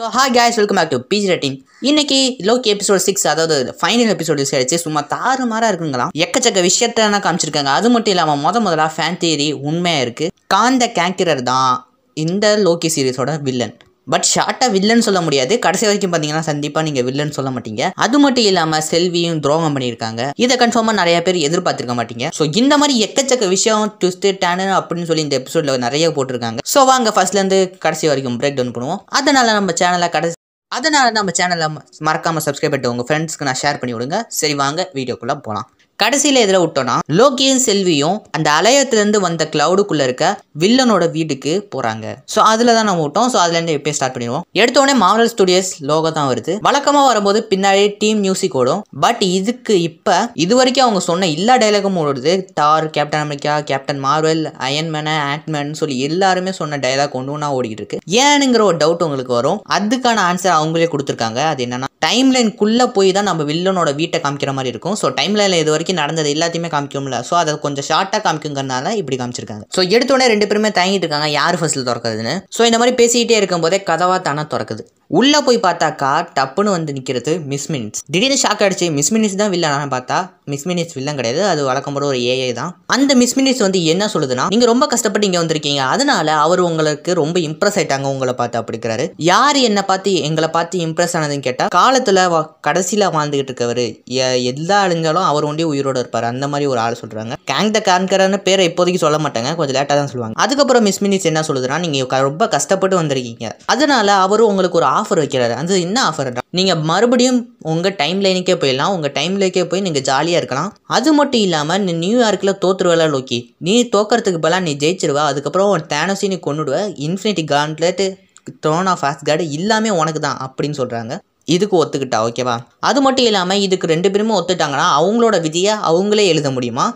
so hi guys welcome back to PG rating இன்னைக்கு Loki episode six அதாவது final episode ஆயிடுச்சு சும்மா தாறு மாறாக இருக்குங்களா எக்கச்சக்க விஷயத்த காமிச்சிருக்காங்க அது மட்டும் இல்லாமல் முத முதலாக ஃபேன் தேரி உண்மையாக இருக்குது காந்த கேங்கரர் தான் இந்த லோக்கி சீரீஸோட வில்லன் பட் ஷார்ட்டாக வில்லன்னு சொல்ல முடியாது கடைசி வரைக்கும் பார்த்தீங்கன்னா சந்திப்பாக நீங்கள் வில்லன்னு சொல்ல மாட்டீங்க அது மட்டும் இல்லாமல் செல்வியும் துரோகம் பண்ணியிருக்காங்க இதை கன்ஃபார்மாக நிறைய பேர் எதிர்பார்த்துருக்க மாட்டீங்க ஸோ இந்த மாதிரி எக்கச்சக்க விஷயம் ட்விஸ்ட் டேனு அப்படின்னு சொல்லி இந்த எபிசோடில் நிறைய போட்டிருக்காங்க ஸோ வாங்க ஃபர்ஸ்ட்லேருந்து கடைசி வரைக்கும் பிரேக் டவுன் பண்ணுவோம் அதனால் நம்ம சேனலை கடைசி அதனால் நம்ம சேனலை மறக்காமல் சப்ஸ்கிரைப் பண்ணிட்டு உங்கள் ஃப்ரெண்ட்ஸ்க்கு நான் ஷேர் பண்ணி விடுங்க சரி வாங்க வீடியோக்குள்ளே போகலாம் கடைசியில் எதில் விட்டோன்னா லோக்கியும் செல்வியும் அந்த அலையத்துலேருந்து வந்த கிளவுடுக்குள்ள இருக்க வில்லனோட வீட்டுக்கு போகிறாங்க ஸோ அதில் தான் நம்ம விட்டோம் ஸோ இருந்து எப்பயும் ஸ்டார்ட் பண்ணிடுவோம் எடுத்தோடனே மாவல் ஸ்டுடியோஸ் லோகோ தான் வருது வழக்கமாக வரும்போது பின்னாடி டீம் மியூசிக் ஓடும் பட் இதுக்கு இப்போ இது வரைக்கும் அவங்க சொன்ன எல்லா டைலாகும் ஓடுது Thor Captain America Captain Marvel Iron Man Ant Man சொல்லி எல்லாருமே சொன்ன டைலாக் ஒன்று ஒன்றா ஓடிக்கிட்டு இருக்கு ஏனுங்கிற ஒரு டவுட் உங்களுக்கு வரும் அதுக்கான ஆன்சர் அவங்களே கொடுத்துருக்காங்க அது என்னன்னா டைம் குள்ள போய் தான் நம்ம வில்லனோட வீட்டை காமிக்கிற மாதிரி இருக்கும் ஸோ டைம் லைன்ல இது வரைக்கும் வரைக்கும் நடந்தது எல்லாத்தையுமே காமிக்கும்ல ஸோ அதை கொஞ்சம் ஷார்ட்டாக காமிக்குங்கிறனால இப்படி காமிச்சிருக்காங்க ஸோ எடுத்தோடனே ரெண்டு பேருமே தயங்கிட்டு இருக்காங்க யார் ஃபர்ஸ்ட்ல திறக்கிறதுன்னு ஸோ இந்த மாதிரி பேசிக்கிட்டே இருக்கும்போதே கதவா தானே திறக்குது உள்ள போய் பார்த்தாக்கா டப்புன்னு வந்து நிற்கிறது மிஸ் மினிட்ஸ் திடீர்னு ஷாக் அடிச்சு மிஸ் மினிட்ஸ் தான் வில்லனானு பார்த்தா மிஸ் மினிட்ஸ் வில்லன் கிடையாது அது வழக்கம் ஒரு ஏஐ தான் அந்த மிஸ் மினிட்ஸ் வந்து என்ன சொல்லுதுன்னா நீங்க ரொம்ப கஷ்டப்பட்டு இங்கே வந்திருக்கீங்க அதனால அவர் உங்களுக்கு ரொம்ப இம்ப்ரெஸ் ஆயிட்டாங்க உங்களை பார்த்து அப்படிக்கிறாரு யார் என்னை பார்த்து எங்களை பார்த்து இம்ப்ரெஸ் ஆனதுன்னு கேட்டால் காலத்தில் கடைசியில் வாழ்ந்துகிட்டு இருக்கவர் எல்லா அழிஞ்சாலும் அவர் ஒன்றே உயிரோடு இருப்பார் அந்த மாதிரி ஒரு ஆள் சொல்கிறாங்க கேங் த கான்கரர்னு பேரை இப்போதைக்கு சொல்ல மாட்டாங்க கொஞ்சம் லேட்டாக தான் சொல்லுவாங்க அதுக்கப்புறம் மிஸ் மினிஸ் என்ன சொல்லுதுன்னா நீங்கள் ரொம்ப கஷ்டப்பட்டு வந்திருக்கீங்க அதனால அவரும் உங்களுக்கு ஒரு ஆஃபர் வைக்கிறாரு அது என்ன ஆஃபர் நீங்கள் மறுபடியும் உங்கள் டைம் லைனுக்கே போயிடலாம் உங்கள் டைம் லைனுக்கே போய் நீங்கள் ஜாலியாக இருக்கலாம் அது மட்டும் இல்லாமல் நீ நியூயார்க்கில் தோத்துருவேல லோக்கி நீ தோக்கிறதுக்கு பதிலாக நீ ஜெயிச்சிருவா அதுக்கப்புறம் தேனசி நீ கொண்டுடுவ infinity gauntlet throne of Asgard எல்லாமே உனக்கு தான் அப்படின்னு சொல்கிறாங்க இதுக்கு ஒத்துக்கிட்டா ஓகேவா அது மட்டும் இல்லாமல் இதுக்கு ரெண்டு பேருமே ஒத்துட்டாங்கன்னா அவங்களோட விதியை அவங்களே எழுத முடியுமா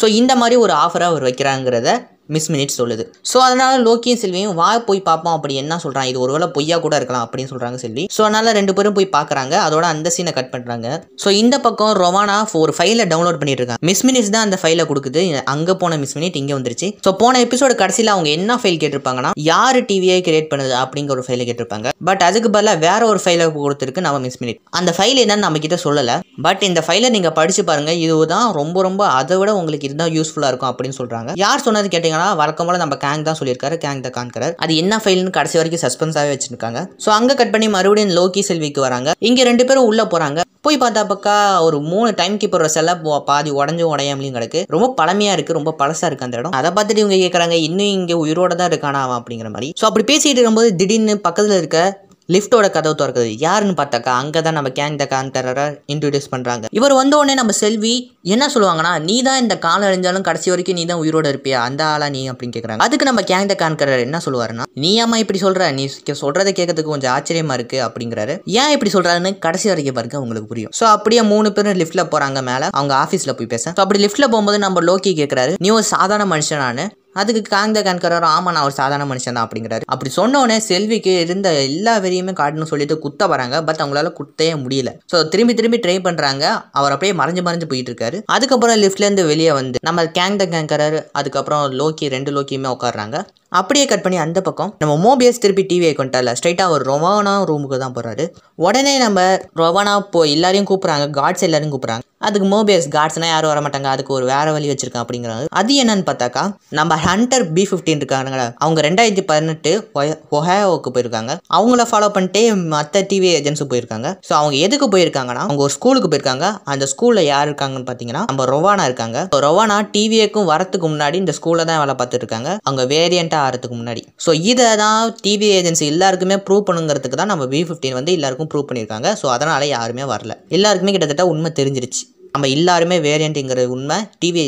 ஸோ இந்த மாதிரி ஒரு ஆஃபரை அவர் வைக்கிறாங்கிறத மிஸ் மினிட் சொல்லுது ஸோ அதனால் லோக்கியும் செல்வியும் வா போய் பார்ப்போம் அப்படி என்ன சொல்கிறான் இது ஒருவேளை பொய்யா கூட இருக்கலாம் அப்படின்னு சொல்கிறாங்க செல்வி ஸோ அதனால் ரெண்டு பேரும் போய் பார்க்குறாங்க அதோட அந்த சீனை கட் பண்ணுறாங்க ஸோ இந்த பக்கம் ரொவானா ஒரு ஃபைலை டவுன்லோட் பண்ணிட்டு இருக்காங்க மிஸ் மினிட்ஸ் தான் அந்த ஃபைலை கொடுக்குது அங்கே போன மிஸ் மினிட் இங்கே வந்துருச்சு ஸோ போன எபிசோடு கடைசியில் அவங்க என்ன ஃபைல் கேட்டிருப்பாங்கன்னா யார் டிவியை கிரியேட் பண்ணுது அப்படிங்கிற ஒரு ஃபைலை கேட்டிருப்பாங்க பட் அதுக்கு பதிலாக வேற ஒரு ஃபைலை கொடுத்துருக்கு நம்ம மிஸ் மினிட் அந்த ஃபைல் என்னன்னு நம்ம கிட்ட சொல்லலை பட் இந்த ஃபைலை நீங்கள் படிச்சு பாருங்கள் இதுதான் ரொம்ப ரொம்ப அதை விட உங்களுக்கு இதுதான் யூஸ்ஃபுல்லாக இருக்கும் அப்படின்னு சொல்கிறாங்க யார் சொன்னது கேட்டிங்கன்னா ஆனால் வழக்கம் போல நம்ம கேங் தான் சொல்லியிருக்காரு கேங் த கான்கரர் அது என்ன ஃபைல்னு கடைசி வரைக்கும் சஸ்பென்ஸாகவே வச்சிருக்காங்க ஸோ அங்கே கட் பண்ணி மறுபடியும் லோக்கி செல்விக்கு வராங்க இங்கே ரெண்டு பேரும் உள்ளே போகிறாங்க போய் பார்த்தா பக்கா ஒரு மூணு டைம் கீப்பர் செல்ல பாதி உடஞ்சும் உடையாமலையும் கிடக்கு ரொம்ப பழமையா இருக்கு ரொம்ப பழசாக இருக்கு அந்த இடம் அதை பார்த்துட்டு இவங்க கேட்குறாங்க இன்னும் இங்கே உயிரோட தான் இருக்கானா அப்படிங்கிற மாதிரி ஸோ அப்படி பேசிட்டு இருக்கும்போது திடீர்னு பக்கத்தில் இருக்க லிஃப்டோட கதவு திறக்குது யாருன்னு பார்த்தாக்கா அங்கே தான் நம்ம கேங் த கேங் இன்ட்ரடியூஸ் பண்ணுறாங்க இவர் வந்த உடனே நம்ம செல்வி என்ன சொல்லுவாங்கன்னா நீ தான் இந்த காலம் அழிஞ்சாலும் கடைசி வரைக்கும் நீ தான் உயிரோட இருப்பியா அந்த ஆளா நீ அப்படின்னு கேட்குறாங்க அதுக்கு நம்ம கேங் த கான்கரர் என்ன சொல்லுவாருன்னா நீ அம்மா இப்படி சொல்கிற நீ சொல்கிறதை கேட்கறதுக்கு கொஞ்சம் ஆச்சரியமாக இருக்குது அப்படிங்கிறாரு ஏன் இப்படி சொல்கிறாருன்னு கடைசி வரைக்கும் பாருங்க உங்களுக்கு புரியும் ஸோ அப்படியே மூணு பேரும் லிஃப்ட்டில் போகிறாங்க மேலே அவங்க ஆஃபீஸில் போய் பேச ஸோ அப்படி லிஃப்ட்டில் போகும்போது நம்ம லோக்கி கேட்குறாரு நீ ஒரு சாதாரண மனுஷனானு அதுக்கு காந்த கண்கரர் ஆமாம் நான் ஒரு சாதாரண மனுஷன் தான் அப்படிங்கிறாரு அப்படி சொன்னோடனே செல்விக்கு இருந்த எல்லா வெறியுமே காட்டுன்னு சொல்லிட்டு குத்த வராங்க பட் அவங்களால குத்தவே முடியல ஸோ திரும்பி திரும்பி ட்ரை பண்ணுறாங்க அவர் அப்படியே மறைஞ்சு மறைஞ்சு போயிட்டு இருக்காரு அதுக்கப்புறம் லிஃப்ட்லேருந்து வெளியே வந்து நம்ம கேங் த கேங்கரர் அதுக்கப்புறம் லோக்கி ரெண்டு லோக்கியுமே உட்காடுறாங்க அப்படியே கட் பண்ணி அந்த பக்கம் நம்ம மோபியஸ் திருப்பி டிவியை கொண்டு ஸ்ட்ரைட்டாக ஒரு ரொவானா ரூமுக்கு தான் போகிறாரு உடனே நம்ம ரொவானா போய் எல்லாரையும் கூப்பிட்றாங்க காட்ஸ் எல்லாரும் கூப்பிட்றாங்க அதுக்கு மோபியஸ் காட்ஸ்னா யாரும் வர மாட்டாங்க அதுக்கு ஒரு வேற வழி வச்சிருக்கேன் அப்படிங்கிறாங்க அது என்னன்னு பார்த்தாக்கா நம்ம ஹண்டர் பி ஃபிஃப்டின் இருக்காங்க அவங்க ரெண்டாயிரத்தி பதினெட்டு ஒஹாயோவுக்கு போயிருக்காங்க அவங்கள ஃபாலோ பண்ணிட்டே மற்ற டிவி ஏஜென்சி போயிருக்காங்க ஸோ அவங்க எதுக்கு போயிருக்காங்கன்னா அவங்க ஒரு ஸ்கூலுக்கு போயிருக்காங்க அந்த ஸ்கூலில் யார் இருக்காங்கன்னு பார்த்தீங்கன்னா நம்ம ரொவானா இருக்காங்க ரொவானா டிவியக்கும் வரத்துக்கு முன்னாடி இந்த ஸ்கூலில் தான் வேலை பார்த்துருக்காங்க அவங்க வேரியண்ட்டாக ஆகிறதுக்கு முன்னாடி ஸோ இதை தான் டிவி ஏஜென்சி எல்லாருக்குமே ப்ரூவ் பண்ணுங்கிறதுக்கு தான் நம்ம வி ஃபிஃப்டீன் வந்து எல்லாருக்கும் ப்ரூவ் பண்ணியிருக்காங்க ஸோ அதனால் யாருமே வரல எல்லாருக்குமே கிட்டத்தட்ட உண்மை தெரிஞ்சிருச்சு நம்ம எல்லாருமே வேரியண்ட்டுங்கிற உண்மை டிவி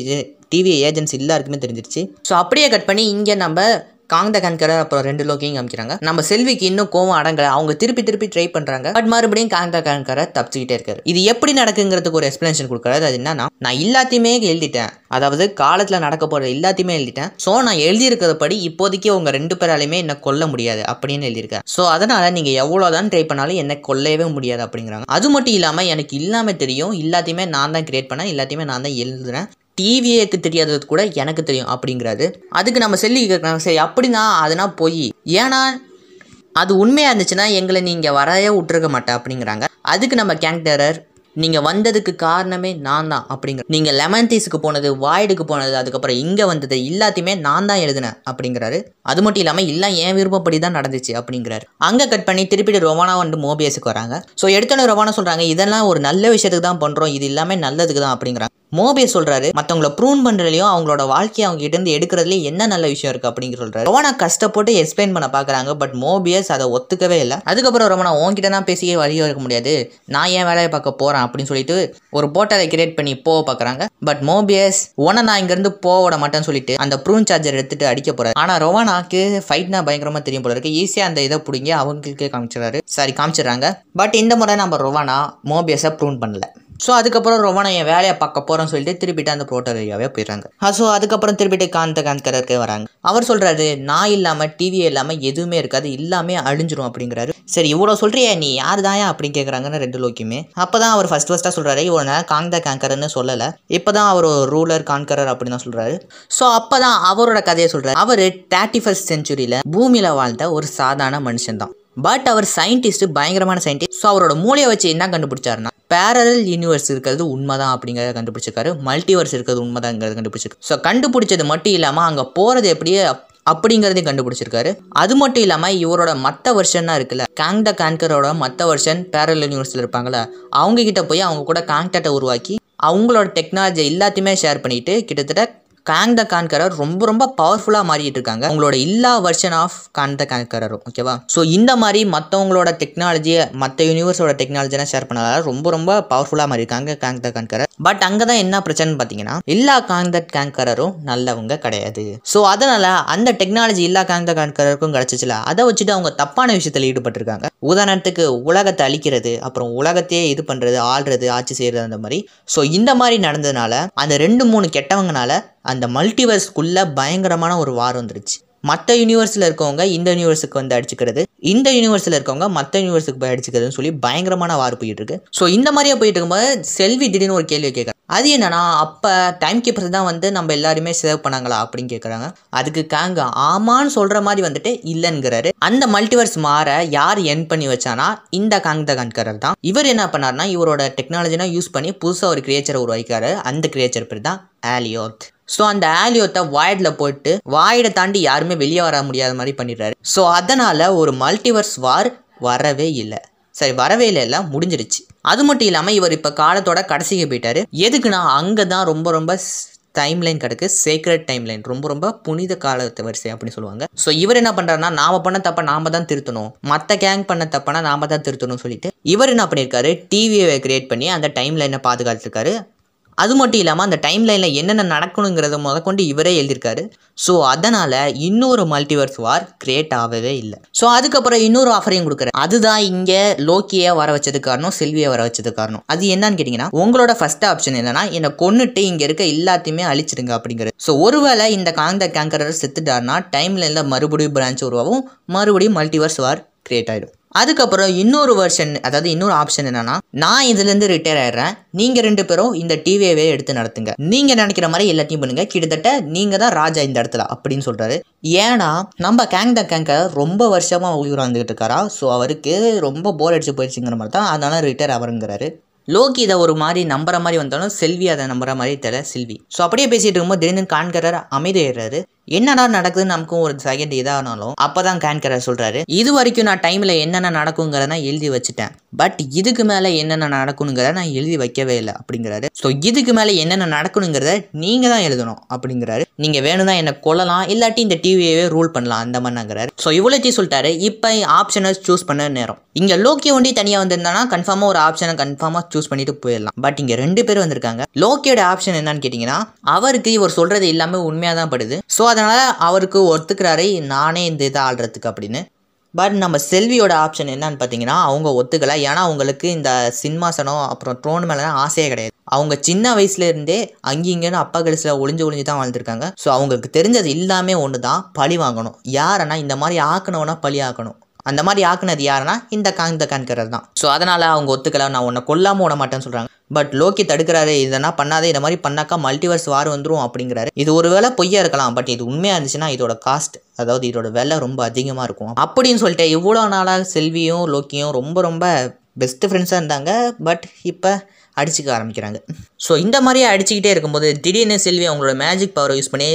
டிவி ஏஜென்சி எல்லாருக்குமே தெரிஞ்சிருச்சு ஸோ அப்படியே கட் பண்ணி இங்கே நம்ம காங்கதகான்கரை அப்புறம் ரெண்டு லோக்கையும் காமிக்கிறாங்க நம்ம செல்விக்கு இன்னும் கோவம் அடங்கல அவங்க திருப்பி திருப்பி ட்ரை பண்றாங்க பட் மறுபடியும் காங்கதகான்கரை தப்பிச்சுக்கிட்டே இருக்காரு இது எப்படி நடக்குங்கிறதுக்கு ஒரு எக்ஸ்பிளனேஷன் கொடுக்குறது அது என்னன்னா நான் எல்லாத்தையுமே எழுதிட்டேன் அதாவது காலத்தில் நடக்க போகிற எல்லாத்தையுமே எழுதிட்டேன் ஸோ நான் எழுதியிருக்கிறபடி இப்போதைக்கு உங்கள் ரெண்டு பேராலையுமே என்னை கொல்ல முடியாது அப்படின்னு எழுதியிருக்கேன் ஸோ அதனால் நீங்கள் எவ்வளோ ட்ரை பண்ணாலும் என்னை கொல்லவே முடியாது அப்படிங்கிறாங்க அது மட்டும் இல்லாமல் எனக்கு இல்லாமல் தெரியும் எல்லாத்தையுமே நான் தான் கிரியேட் பண்ணேன் எல்லாத்தையுமே நான் தான் எழுதுறேன் டிவிஏக்கு தெரியாதது கூட எனக்கு தெரியும் அப்படிங்கிறாரு அதுக்கு நம்ம செல்லி கேட்குறாங்க சரி அப்படின்னா அதனால் போய் ஏன்னா அது உண்மையாக இருந்துச்சுன்னா எங்களை நீங்கள் வரவே விட்டுருக்க மாட்டேன் அப்படிங்கிறாங்க அதுக்கு நம்ம கேங்டரர் நீங்கள் வந்ததுக்கு காரணமே நான் தான் அப்படிங்கிற நீங்கள் லெமன் டீஸுக்கு போனது வாய்டுக்கு போனது அதுக்கப்புறம் இங்கே வந்தது எல்லாத்தையுமே நான் தான் எழுதினேன் அப்படிங்கிறாரு அது மட்டும் இல்லாமல் எல்லாம் என் விருப்பப்படி தான் நடந்துச்சு அப்படிங்கிறாரு அங்கே கட் பண்ணி திருப்பிட்டு ரொவானா வந்து மோபியஸுக்கு வராங்க ஸோ எடுத்தோடனே ரொவானா சொல்கிறாங்க இதெல்லாம் ஒரு நல்ல விஷயத்துக்கு தான் பண்ணுறோம் இது எல்லாமே நல்லதுக்கு தான் அப்படிங்கிறாங்க மோபே சொல்றாரு மற்றவங்கள ப்ரூன் பண்றதுலயும் அவங்களோட வாழ்க்கையை அவங்க கிட்ட இருந்து எடுக்கிறதுலயே என்ன நல்ல விஷயம் இருக்கு அப்படின்னு சொல்றாரு ரோனா கஷ்டப்பட்டு எக்ஸ்பிளைன் பண்ண பாக்குறாங்க பட் மோபியஸ் அதை ஒத்துக்கவே இல்லை அதுக்கப்புறம் ரொமனா உங்ககிட்ட தான் பேசியே வழி இருக்க முடியாது நான் ஏன் வேலையை பார்க்க போறேன் அப்படின்னு சொல்லிட்டு ஒரு போட்டாவை கிரியேட் பண்ணி போக பாக்குறாங்க பட் மோபியஸ் உன நான் இங்க போக விட மாட்டேன்னு சொல்லிட்டு அந்த ப்ரூன் சார்ஜர் எடுத்துட்டு அடிக்க போறாரு ஆனா ரொவானாக்கு ஃபைட்னா பயங்கரமா தெரியும் போல இருக்கு ஈஸியா அந்த இதை பிடிங்கி அவங்களுக்கு காமிச்சிடறாரு சாரி காமிச்சிடுறாங்க பட் இந்த முறை நம்ம ரொவானா மோபியஸை ப்ரூன் பண்ணல ஸோ அதுக்கப்புறம் ரொம்ப நான் என் வேலையை பார்க்க போகிறேன்னு சொல்லிட்டு திருப்பிட்டு அந்த புரோட்டர் ஏரியாவே போயிடுறாங்க ஸோ அதுக்கப்புறம் திருப்பிட்டு காந்த காந்தக்கரருக்கு வராங்க அவர் சொல்கிறாரு நான் இல்லாமல் டிவி இல்லாமல் எதுவுமே இருக்காது எல்லாமே அழிஞ்சிரும் அப்படிங்கிறாரு சரி இவ்வளோ சொல்கிறியா நீ யார் தாயா அப்படின்னு கேட்குறாங்கன்னு ரெண்டு லோக்கியுமே அப்போ தான் அவர் ஃபஸ்ட் ஃபஸ்ட்டாக சொல்கிறாரு இவ்வளோ நேரம் காந்த காங்கரன்னு சொல்லலை இப்போ தான் அவர் ரூலர் கான்கரர் அப்படின்னு தான் சொல்கிறாரு ஸோ அப்போ தான் அவரோட கதையை சொல்கிறாரு அவர் தேர்ட்டி ஃபஸ்ட் செஞ்சுரியில் பூமியில் வாழ்ந்த ஒரு சாதாரண மனுஷன் தான் பட் அவர் சயின்டிஸ்ட் பயங்கரமான சயின்டிஸ்ட் ஸோ அவரோட மூலையை வச்சு என்ன கண்டுபிடிச்சாருன்னா பேரல் யூனிவர்ஸ் இருக்கிறது உண்மைதான் அப்படிங்கிறத கண்டுபிடிச்சிருக்காரு மல்டிவர்ஸ் இருக்கிறது உண்மைதாங்கிறத கண்டுபிடிச்சிருக்கு ஸோ கண்டுபிடிச்சது மட்டும் இல்லாமல் அங்கே போகிறது எப்படியே அப்படிங்கிறதையும் கண்டுபிடிச்சிருக்காரு அது மட்டும் இல்லாமல் இவரோட மற்ற வருஷன்னா இருக்குல்ல கேங் த கேங்கரோட மற்ற வருஷன் பேரல் யூனிவர்ஸில் இருப்பாங்களே அவங்க கிட்ட போய் அவங்க கூட கான்டாக்டை உருவாக்கி அவங்களோட டெக்னாலஜி எல்லாத்தையுமே ஷேர் பண்ணிட்டு கிட்டத்தட்ட காங் த கான்கரர் ரொம்ப ரொம்ப பவர்ஃபுல்லாக மாறிட்டு இருக்காங்க உங்களோட எல்லா version of Kang the Conqueror ஓகேவா ஸோ இந்த மாதிரி மற்றவங்களோட டெக்னாலஜியை மற்ற யூனிவர்ஸோட டெக்னாலஜினா ஷேர் பண்ணதால் ரொம்ப ரொம்ப பவர்ஃபுல்லாக மாறியிருக்காங்க காங் த கான்கரர் பட் அங்கே தான் என்ன பிரச்சனைன்னு பார்த்தீங்கன்னா எல்லா காங் த கேங்கரரும் நல்லவங்க கிடையாது ஸோ அதனால் அந்த டெக்னாலஜி எல்லா காங் த கான்கரருக்கும் கிடச்சிச்சில அதை வச்சுட்டு அவங்க தப்பான விஷயத்தில் ஈடுபட்டிருக்காங்க உதாரணத்துக்கு உலகத்தை அழிக்கிறது அப்புறம் உலகத்தையே இது பண்ணுறது ஆள்றது ஆட்சி செய்கிறது அந்த மாதிரி ஸோ இந்த மாதிரி நடந்ததுனால அந்த ரெண்டு மூணு கெட்டவங்கனால அந்த மல்டிவர்ஸ்க்குள்ளே பயங்கரமான ஒரு வார் வந்துருச்சு மற்ற யூனிவர்ஸில் இருக்கவங்க இந்த யூனிவர்ஸுக்கு வந்து அடிச்சுக்கிறது இந்த யூனிவர்ஸில் இருக்கவங்க மற்ற யூனிவர்ஸுக்கு போய் அடிச்சுக்கிறதுன்னு சொல்லி பயங்கரமான வார் போயிட்டு இருக்கு ஸோ இந்த மாதிரியே போயிட்டு இருக்கும்போது செல்வி திடீர்னு ஒரு கேள்வி கேட்குறாங்க அது என்னன்னா அப்போ டைம் கீப்பர் தான் வந்து நம்ம எல்லாருமே சேவ் பண்ணாங்களா அப்படின்னு கேட்குறாங்க அதுக்கு கேங்க ஆமான்னு சொல்கிற மாதிரி வந்துட்டு இல்லைங்கிறாரு அந்த மல்டிவர்ஸ் மாற யார் என் பண்ணி வச்சானா இந்த காங் த கண்கரர் தான் இவர் என்ன பண்ணார்னா இவரோட டெக்னாலஜினா யூஸ் பண்ணி புதுசாக ஒரு கிரியேச்சரை உருவாக்கிறாரு அந்த கிரியேச்சர் பேர் தான் ஆலியோத் ஸோ அந்த ஆலியோத்தை வாய்டில் போட்டு வாயிடை தாண்டி யாருமே வெளியே வர முடியாத மாதிரி பண்ணிடுறாரு ஸோ அதனால் ஒரு மல்டிவர்ஸ் வார் வரவே இல்லை சரி வரவே இல்லை எல்லாம் முடிஞ்சிருச்சு அது மட்டும் இல்லாமல் இவர் இப்போ காலத்தோட கடைசிக்கு போயிட்டாரு எதுக்குன்னா அங்கே தான் ரொம்ப ரொம்ப டைம் லைன் கிடக்கு சேக்ரட் டைம் லைன் ரொம்ப ரொம்ப புனித காலத்து வரிசை அப்படின்னு சொல்லுவாங்க ஸோ இவர் என்ன பண்ணுறாருன்னா நாம் பண்ண தப்ப நாம தான் திருத்தணும் மற்ற கேங் பண்ண தப்பனா நாம தான் திருத்தணும்னு சொல்லிட்டு இவர் என்ன பண்ணியிருக்காரு டிவியை கிரியேட் பண்ணி அந்த டைம் லைனை பாதுகாத்துருக்காரு அது மட்டும் இல்லாமல் அந்த டைம் லைனில் என்னென்ன நடக்கணுங்கிறத முதற்கொண்டு இவரே எழுதியிருக்காரு ஸோ அதனால் இன்னொரு மல்டிவர்ஸ் வார் கிரியேட் ஆகவே இல்லை ஸோ அதுக்கப்புறம் இன்னொரு ஆஃபரையும் கொடுக்குறாரு அதுதான் இங்கே லோக்கியை வர வச்சது காரணம் செல்வியை வர வச்சது காரணம் அது என்னன்னு கேட்டிங்கன்னா உங்களோட ஃபஸ்ட் ஆப்ஷன் என்னன்னா என்னை கொண்டுட்டு இங்கே இருக்க எல்லாத்தையுமே அழிச்சிடுங்க அப்படிங்கிறது ஸோ ஒருவேளை இந்த காந்த கேங்கரர் செத்துட்டார்னா டைம் லைனில் மறுபடியும் பிரான்ச் உருவாகும் மறுபடியும் மல்டிவர்ஸ் வார் கிரியேட் ஆகிடும் அதுக்கப்புறம் இன்னொரு வருஷன் அதாவது இன்னொரு ஆப்ஷன் என்னன்னா நான் இதுலேருந்து ரிட்டையர் ஆயிடுறேன் நீங்கள் ரெண்டு பேரும் இந்த டிவியவே எடுத்து நடத்துங்க நீங்கள் நினைக்கிற மாதிரி எல்லாத்தையும் பண்ணுங்க கிட்டத்தட்ட நீங்கள் தான் ராஜா இந்த இடத்துல அப்படின்னு சொல்கிறாரு ஏன்னா நம்ம கேங் த கேங்க ரொம்ப வருஷமாக உயிராந்துக்கிட்டு இருக்காரா ஸோ அவருக்கு ரொம்ப போர் அடிச்சு போயிடுச்சுங்கிற மாதிரி தான் அதனால் ரிட்டையர் ஆவருங்கிறாரு லோக்கி இதை ஒரு மாதிரி நம்புற மாதிரி வந்தாலும் செல்வி அதை நம்புற மாதிரி தெரியல செல்வி ஸோ அப்படியே பேசிட்டு இருக்கும்போது திடீர்னு காண்கிறார் அமைதி ஏறாரு என்னடா நடக்குதுன்னு நமக்கும் ஒரு செகண்ட் இதானாலும் அப்பதான் கேன்கரை சொல்கிறாரு இது வரைக்கும் நான் டைமில் என்னென்ன நடக்குங்கிறத நான் எழுதி வச்சுட்டேன் பட் இதுக்கு மேலே என்னென்ன நடக்கணுங்கிறத நான் எழுதி வைக்கவே இல்லை அப்படிங்கிறாரு ஸோ இதுக்கு மேலே என்னென்ன நடக்கணுங்கிறத நீங்கள் தான் எழுதணும் அப்படிங்கிறாரு நீங்கள் வேணும்னா என்ன கொள்ளலாம் இல்லாட்டி இந்த டிவியவே ரூல் பண்ணலாம் அந்த மாதிரிங்கிறாரு ஸோ இவ்வளோத்தையும் சொல்லிட்டாரு இப்போ ஆப்ஷனை சூஸ் பண்ண நேரம் இங்கே லோக்கி ஒண்டி தனியாக வந்திருந்தானா கன்ஃபார்மாக ஒரு ஆப்ஷனை கன்ஃபார்மாக சூஸ் பண்ணிட்டு போயிடலாம் பட் இங்கே ரெண்டு பேர் வந்திருக்காங்க லோக்கியோட ஆப்ஷன் என்னன்னு கேட்டிங்கன்னா அவருக்கு இவர் சொல்கிறது எல்லாமே உண்மையாக தான் படுது ஸோ அதனால் அவருக்கு ஒத்துக்கிறாரே நானே இந்த இதை ஆள்றதுக்கு அப்படின்னு பட் நம்ம செல்வியோட ஆப்ஷன் என்னன்னு பார்த்தீங்கன்னா அவங்க ஒத்துக்கலை ஏன்னா அவங்களுக்கு இந்த சிம்மாசனம் அப்புறம் ட்ரோன் மேலே ஆசையே கிடையாது அவங்க சின்ன வயசுலேருந்தே அங்கிங்கன்னு அப்பா கடைசியில் ஒளிஞ்சு ஒளிஞ்சு தான் வாழ்ந்துருக்காங்க ஸோ அவங்களுக்கு தெரிஞ்சது எல்லாமே ஒன்று தான் பழி வாங்கணும் யாரன்னா இந்த மாதிரி ஆக்கணும்னா பழி ஆக்கணும் அந்த மாதிரி ஆக்குனது யாருன்னா இந்த காந்த கான்கரர் தான் ஸோ அதனால் அவங்க ஒத்துக்கல நான் உன்னை கொல்லாமல் விட மாட்டேன்னு சொல்கிறாங்க பட் லோக்கி தடுக்கிறாரு இதெல்லாம் பண்ணாதே இந்த மாதிரி பண்ணாக்கா மல்டிவர்ஸ் வார் வந்துடும் அப்படிங்கிறாரு இது ஒரு வேலை பொய்யா இருக்கலாம் பட் இது உண்மையாக இருந்துச்சுன்னா இதோட காஸ்ட் அதாவது இதோட விலை ரொம்ப அதிகமாக இருக்கும் அப்படின்னு சொல்லிட்டு இவ்வளோ நாளாக செல்வியும் லோக்கியும் ரொம்ப ரொம்ப பெஸ்ட்டு ஃப்ரெண்ட்ஸாக இருந்தாங்க பட் இப்போ அடிச்சுக்க ஆரம்பிக்கிறாங்க ஸோ இந்த மாதிரியே அடிச்சுக்கிட்டே இருக்கும்போது திடீர்னு செல்வி அவங்களோட மேஜிக் பவரை யூஸ் பண்ணி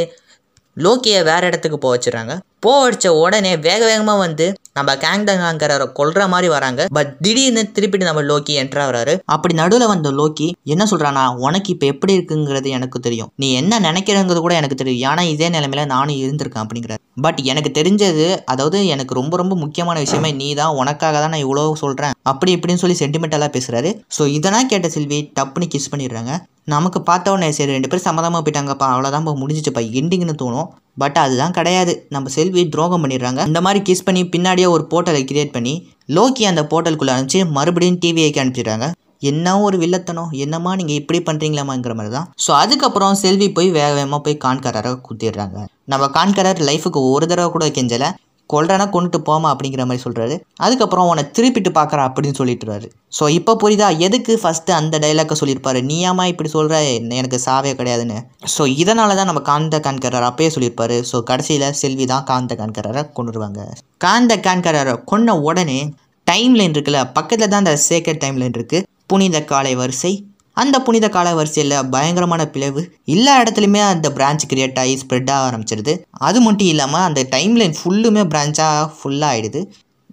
லோக்கியை வேறு இடத்துக்கு போக வச்சுறாங்க போக வச்ச உடனே வேக வேகமாக வந்து நம்ம கேங்டங்காங்கிற கொல்ற மாதிரி வராங்க பட் திடீர்னு திருப்பிட்டு நம்ம லோக்கி என்ட்ரா வராரு அப்படி நடுவில் வந்த லோக்கி என்ன சொல்கிறானா உனக்கு இப்போ எப்படி இருக்குங்கிறது எனக்கு தெரியும் நீ என்ன நினைக்கிறங்கிறது கூட எனக்கு தெரியும் ஏன்னா இதே நிலைமையில நானும் இருந்திருக்கேன் அப்படிங்கிறார் பட் எனக்கு தெரிஞ்சது அதாவது எனக்கு ரொம்ப ரொம்ப முக்கியமான விஷயமே நீ தான் உனக்காக தான் நான் இவ்வளோ சொல்கிறேன் அப்படி இப்படின்னு சொல்லி சென்டிமெண்டலாக பேசுகிறாரு ஸோ இதெல்லாம் கேட்ட செல்வி டப்புன்னு கிஸ் பண்ணிடுறாங்க நமக்கு பார்த்த உடனே சரி ரெண்டு பேரும் சம்மதமாக போயிட்டாங்கப்பா அவ்வளோதான் இப்போ முடிஞ்சிச்சுப்பா எண்டிங்னு தோணும் பட் அதுதான் கிடையாது நம்ம செல்வி துரோகம் பண்ணிடுறாங்க இந்த மாதிரி கிஸ் பண்ணி பின்னாடியே ஒரு போர்ட்டலை கிரியேட் பண்ணி லோக்கி அந்த போர்ட்டலுக்குள்ளே அனுப்பிச்சு மறுபடியும் டிவியைக்கு அனுப்பிச்சிடுறாங்க என்ன ஒரு வில்லத்தனம் என்னம்மா நீங்கள் இப்படி பண்ணுறீங்களாமாங்கிற மாதிரி தான் ஸோ அதுக்கப்புறம் செல்வி போய் வேக வேகமாக போய் கான்காரரை குத்திடுறாங்க நம்ம கான்காரர் லைஃபுக்கு ஒரு தடவை கூட கெஞ்சலை கொல்றனா கொண்டுட்டு போமா அப்படிங்கிற மாதிரி சொல்கிறாரு அதுக்கப்புறம் உன்னை திருப்பிட்டு பார்க்குறா அப்படின்னு சொல்லிட்டுறாரு ஸோ இப்போ புரியுதா எதுக்கு ஃபஸ்ட்டு அந்த டைலாக்கை சொல்லியிருப்பாரு நீயாமா இப்படி சொல்கிற எனக்கு சாவே கிடையாதுன்னு ஸோ இதனால தான் நம்ம காந்த கான்கரர் அப்பயே சொல்லியிருப்பாரு ஸோ கடைசியில் செல்வி தான் காந்த கான்கரரை கொண்டுருவாங்க காந்த கான்கரரை கொன்ன உடனே டைம் லைன் இருக்குல்ல பக்கத்தில் தான் அந்த சேக்கர் டைம்லைன் லைன் இருக்குது புனித காலை வரிசை அந்த புனித கால வரிசையில் பயங்கரமான பிளவு எல்லா இடத்துலையுமே அந்த பிரான்ச் கிரியேட் ஆகி ஸ்ப்ரெட் ஆக ஆரம்பிச்சிருது அது மட்டும் இல்லாமல் அந்த டைம்லைன் ஃபுல்லுமே பிரான்ச்சாக ஃபுல்லாக ஆகிடுது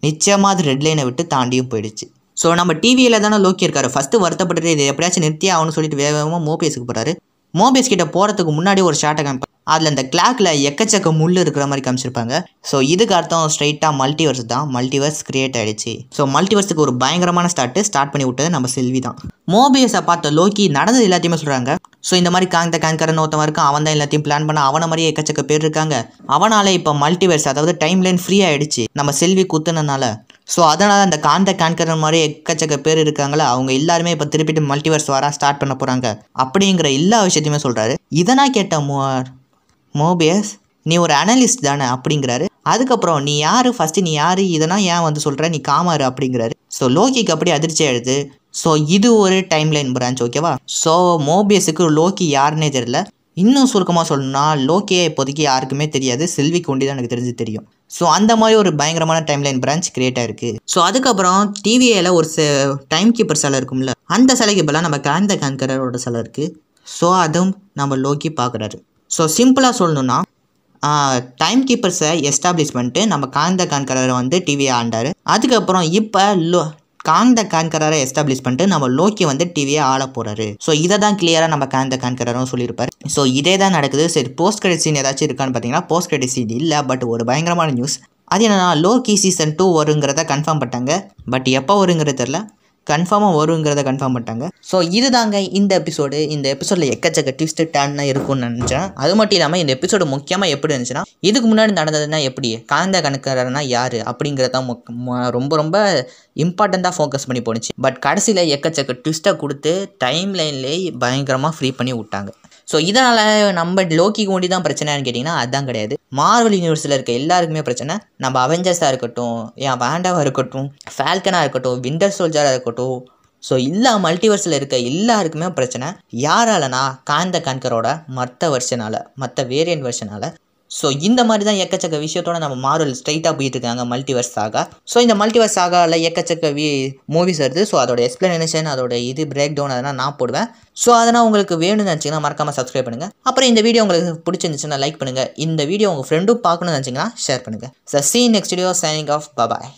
நிச்சயமாக அது ரெட் லைனை விட்டு தாண்டியும் போயிடுச்சு ஸோ நம்ம டிவியில் தானே லோக்கி இருக்காரு ஃபஸ்ட்டு வருத்தப்பட்டு இது எப்படியாச்சும் நிறுத்தி ஆகணும்னு சொல்லிட்டு வேகமாக மோபேஸுக்கு போகிறாரு மோபேஸ் கிட்ட போகிறதுக்கு முன்னாடி ஒரு ஷார்ட்டை காமிப்பார் அதில் இந்த கிளாக்கில் எக்கச்சக்க முள் இருக்கிற மாதிரி காமிச்சிருப்பாங்க ஸோ இதுக்கு அர்த்தம் ஸ்ட்ரைட்டாக மல்டிவர்ஸ் தான் மல்டிவர்ஸ் கிரியேட் ஆகிடுச்சு ஸோ மல்டிவர்ஸுக்கு ஒரு பயங்கரமான ஸ்டார்ட்டு ஸ்டார்ட் பண்ணி விட்டது நம்ம செல்வி தான் மோபியஸை பார்த்த லோக்கி நடந்தது எல்லாத்தையுமே சொல்கிறாங்க ஸோ இந்த மாதிரி காந்த கான்கரன் ஒருத்தவங்க இருக்கும் அவன் தான் எல்லாத்தையும் பிளான் பண்ண அவனை மாதிரி எக்கச்சக்க பேர் இருக்காங்க அவனால் இப்போ மல்டிவர்ஸ் அதாவது டைம் லைன் ஃப்ரீ ஆகிடுச்சு நம்ம செல்வி குத்துனனால ஸோ அதனால் அந்த காந்த கேன்கரன் மாதிரி எக்கச்சக்க பேர் இருக்காங்களா அவங்க எல்லாருமே இப்போ திருப்பிட்டு மல்டிவர்ஸ் வர ஸ்டார்ட் பண்ண போகிறாங்க அப்படிங்கிற எல்லா விஷயத்தையுமே சொல்கிறாரு இதனா கேட்ட மோபியஸ் நீ ஒரு அனலிஸ்ட் தானே அப்படிங்கிறாரு அதுக்கப்புறம் நீ யார் ஃபர்ஸ்ட் நீ யார் இதெல்லாம் ஏன் வந்து சொல்கிற நீ காமாரு அப்படிங்கிறாரு ஸோ லோகிக்கு அப்படி அதிர்ச்சி ஆயிடுது ஸோ இது ஒரு டைம் லைன் பிரான்ச் ஓகேவா ஸோ மோபியஸுக்கு லோக்கி யாருன்னே தெரில இன்னும் சுருக்கமாக சொல்லணும்னா லோக்கியே இப்போதைக்கு யாருக்குமே தெரியாது செல்விக்கு ஒண்டி தான் எனக்கு தெரிஞ்சு தெரியும் ஸோ அந்த மாதிரி ஒரு பயங்கரமான டைம் லைன் பிரான்ச் கிரியேட் ஆயிருக்கு ஸோ அதுக்கப்புறம் டிவிஏல ஒரு டைம் கீப்பர் சிலை இருக்கும்ல அந்த சிலைக்கு இப்போலாம் நம்ம காந்த கண்கரோட சிலை இருக்குது ஸோ அதுவும் நம்ம லோக்கி பார்க்குறாரு ஸோ சிம்பிளாக சொல்லணுன்னா டைம் கீப்பர்ஸை எஸ்டாப்ளிஷ் பண்ணிட்டு நம்ம காந்த கான்கரரை வந்து டிவியை ஆண்டார் அதுக்கப்புறம் இப்போ லோ காந்த கான்கரரை எஸ்டாப்ளிஷ் பண்ணிட்டு நம்ம லோக்கி வந்து டிவியை ஆள போகிறாரு ஸோ இதை தான் கிளியராக நம்ம காந்த கான்கரரும் சொல்லியிருப்பார் ஸோ இதே தான் நடக்குது சரி போஸ்ட் கிரெடிட் சீன் ஏதாச்சும் இருக்கான்னு பார்த்தீங்கன்னா போஸ்ட் கிரெடிட் சீன் இல்லை பட் ஒரு பயங்கரமான நியூஸ் அது என்னென்னா லோக்கி சீசன் டூ வருங்கிறத கன்ஃபார்ம் பண்ணிட்டாங்க பட் எப்போ வருங்கிறது தெரில கன்ஃபார்மாக வருங்கிறத கன்ஃபார்ம் பண்ணிட்டாங்க ஸோ இது தாங்க இந்த எபிசோடு இந்த எபிசோடில் எக்கச்சக்க ட்விஸ்ட் டேன்னா இருக்கும்னு நினச்சேன் அது மட்டும் இல்லாமல் இந்த எபிசோடு முக்கியமாக எப்படி இருந்துச்சுன்னா இதுக்கு முன்னாடி நடந்ததுன்னா எப்படி காந்த கணக்கரனா யார் அப்படிங்கிறதான் ரொம்ப ரொம்ப இம்பார்ட்டண்ட்டாக ஃபோக்கஸ் பண்ணி போணுச்சு பட் கடைசியில் எக்கச்சக்க ட்விஸ்ட்டை கொடுத்து டைம் லைன்லேயே பயங்கரமாக ஃப்ரீ பண்ணி விட்டாங்க ஸோ இதனால் நம்ம லோக்கிக்கு ஒண்டி தான் பிரச்சனைன்னு கேட்டிங்கன்னா அதுதான் கிடையாது மார்வல் யூனிவர்ஸில் இருக்க எல்லாருக்குமே பிரச்சனை நம்ம அவெஞ்சர்ஸாக இருக்கட்டும் என் வேண்டாவாக இருக்கட்டும் ஃபால்கனாக இருக்கட்டும் விண்டர் சோல்ஜராக இருக்கட்டும் ஸோ எல்லா மல்டிவர்ஸில் இருக்க எல்லாருக்குமே பிரச்சனை யாராலனா காந்த கான்கரோட மற்ற வருஷனால் மற்ற வேரியன்ட் வருஷனால் ஸோ இந்த மாதிரி தான் எக்கச்சக்க விஷயத்தோட நம்ம மார்வல் ஸ்ட்ரைட்டாக போயிட்டு இருக்காங்க மல்டிவர்ஸ் சாகா ஸோ இந்த மல்டிவர்ஸ் சாகாவில் எக்கச்சக்க வி மூவிஸ் வருது ஸோ அதோட எக்ஸ்பிளனேஷன் அதோட இது பிரேக் டவுன் அதெல்லாம் நான் போடுவேன் ஸோ அதனால் உங்களுக்கு வேணும்னு நினச்சிங்கன்னா மறக்காமல் சப்ஸ்கிரைப் பண்ணுங்கள் அப்புறம் இந்த வீடியோ உங்களுக்கு பிடிச்சிருந்துச்சுன்னா லைக் பண்ணுங்கள் இந்த வீடியோ உங்கள் ஃப்ரெண்டும் பார்க்கணும்னு நினச்சிங்கன்னா ஷேர் பண்ணுங்கள் sir see next video signing off bye bye